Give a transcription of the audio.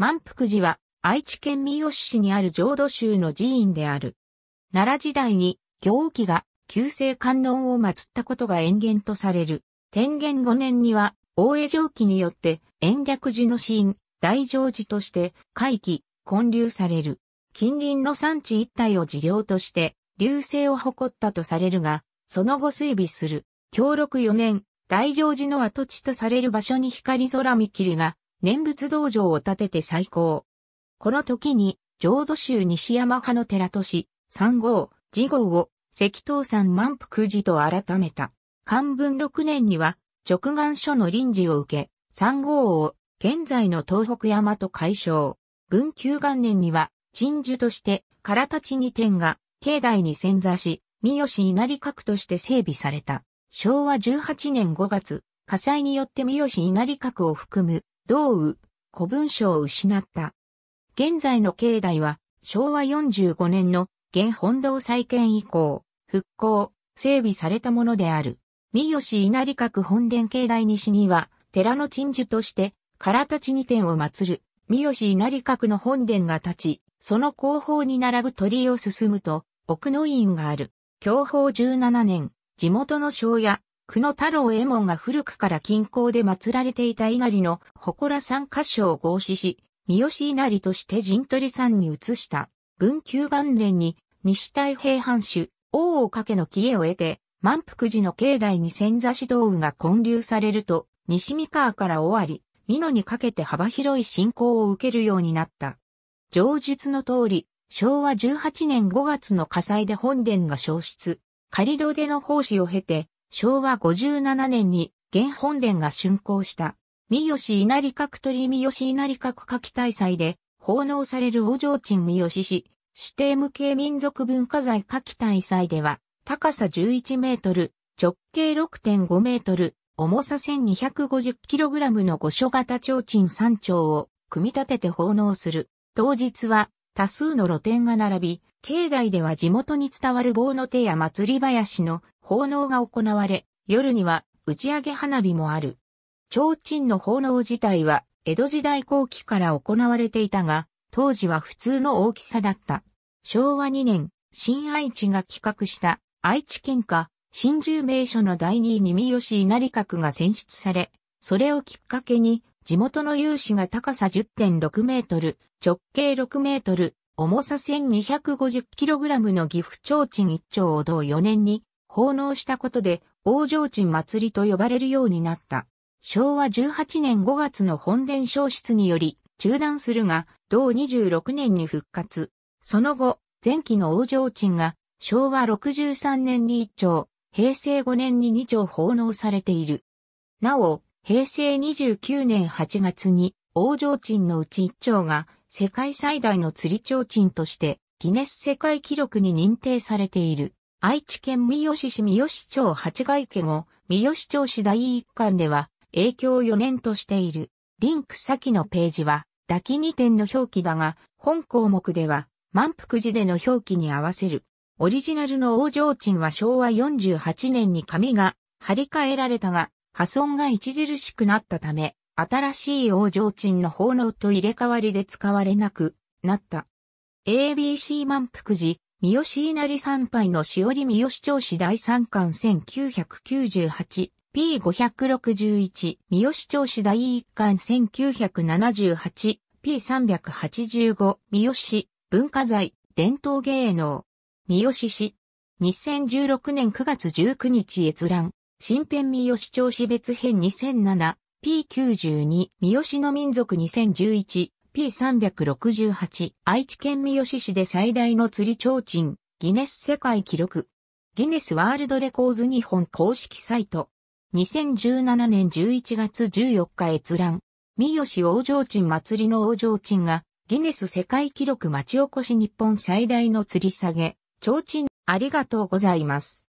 満福寺は愛知県三好市にある浄土宗の寺院である。奈良時代に行基が旧世観音を祀ったことが延元とされる。天元5年には大江上記によって延暦寺の死因、大乗寺として回帰、建立される。近隣の産地一帯を寺業として流星を誇ったとされるが、その後推備する。教禄4年、大乗寺の跡地とされる場所に光空見切りが念仏道場を建てて再興。この時に、浄土宗西山派の寺都市、三号、次号を石頭山満腹寺と改めた。漢文六年には、直願書の臨時を受け、三号を現在の東北山と解消。文久元年には、鎮守として、唐立二天が、境内に潜座し、三好稲荷閣として整備された。昭和18年5月、火災によって三好稲荷閣を含む、道雨、古文書を失った。現在の境内は、昭和45年の現本堂再建以降、復興、整備されたものである。三好稲荷閣本殿境内西には、寺の鎮守として、唐立二点を祀る、三好稲荷閣の本殿が立ち、その後方に並ぶ鳥居を進むと、奥の院がある。享保17年、地元の庄屋、久野太郎衛門が古くから近郊で祀られていた稲荷の祠三箇所を合祀し、三好稲荷として陣取山に移した。文久元年に西太平藩主、大岡家の帰依を得て、満腹寺の境内に千座指導部が建立されると、西三河から終わり、美濃にかけて幅広い信仰を受けるようになった。上述の通り、昭和18年5月の火災で本殿が消失、仮土での奉仕を経て、昭和57年に原本殿が竣工した、三好稲荷角取三好稲荷角夏季大祭で奉納される王城鎮三好市、指定無形民族文化財夏季大祭では、高さ11メートル、直径6.5メートル、重さ1 2 5 0ラムの御所型提灯三丁を組み立てて奉納する。当日は多数の露店が並び、境内では地元に伝わる棒の手や祭り林の奉納が行われ、夜には打ち上げ花火もある。提灯の奉納自体は江戸時代後期から行われていたが、当時は普通の大きさだった。昭和2年、新愛知が企画した愛知県下、新十名所の第2位に三好稲荷閣が選出され、それをきっかけに地元の有志が高さ10.6メートル、直径6メートル、重さ 1250kg の岐阜提灯一丁を同4年に奉納したことで、大城鎮祭りと呼ばれるようになった。昭和18年5月の本殿消失により中断するが、同26年に復活。その後、前期の大城鎮が昭和63年に1丁、平成5年に2丁奉納されている。なお、平成29年8月に大城鎮のうち1丁が世界最大の釣り提灯としてギネス世界記録に認定されている。愛知県三好市三好町八ヶ家後、三好町市第一巻では、影響4年としている。リンク先のページは、抱き2点の表記だが、本項目では、満腹寺での表記に合わせる。オリジナルの大上賃は昭和48年に紙が張り替えられたが、破損が著しくなったため、新しい大上賃の奉納と入れ替わりで使われなくなった。ABC 満腹寺、三好稲荷参拝のしおり三好町市第3巻 1998P561 三好町市第1巻 1978P385 三好文化財伝統芸能三好市2016年9月19日閲覧新編三好町市別編 2007P92 三好の民族2011 P368 愛知県三好市で最大の釣り提灯ギネス世界記録ギネスワールドレコーズ日本公式サイト2017年11月14日閲覧三好王城鎮祭りの王城鎮がギネス世界記録町おこし日本最大の釣り下げ提灯ありがとうございます。